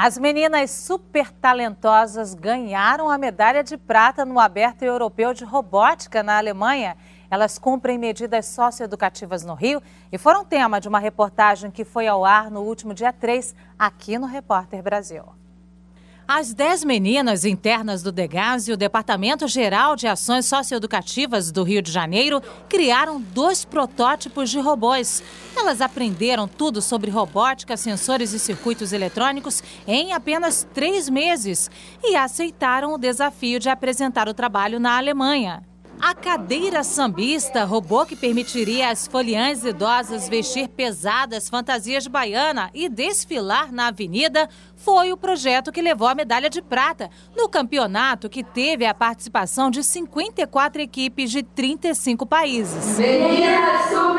As meninas super talentosas ganharam a medalha de prata no Aberto Europeu de Robótica na Alemanha. Elas cumprem medidas socioeducativas no Rio e foram tema de uma reportagem que foi ao ar no último dia 3 aqui no Repórter Brasil. As dez meninas internas do DEGAS e o Departamento Geral de Ações Socioeducativas do Rio de Janeiro criaram dois protótipos de robôs. Elas aprenderam tudo sobre robótica, sensores e circuitos eletrônicos em apenas três meses e aceitaram o desafio de apresentar o trabalho na Alemanha. A cadeira sambista, robô que permitiria às foliãs idosas vestir pesadas fantasias baiana e desfilar na avenida, foi o projeto que levou a medalha de prata no campeonato que teve a participação de 54 equipes de 35 países. Meninas,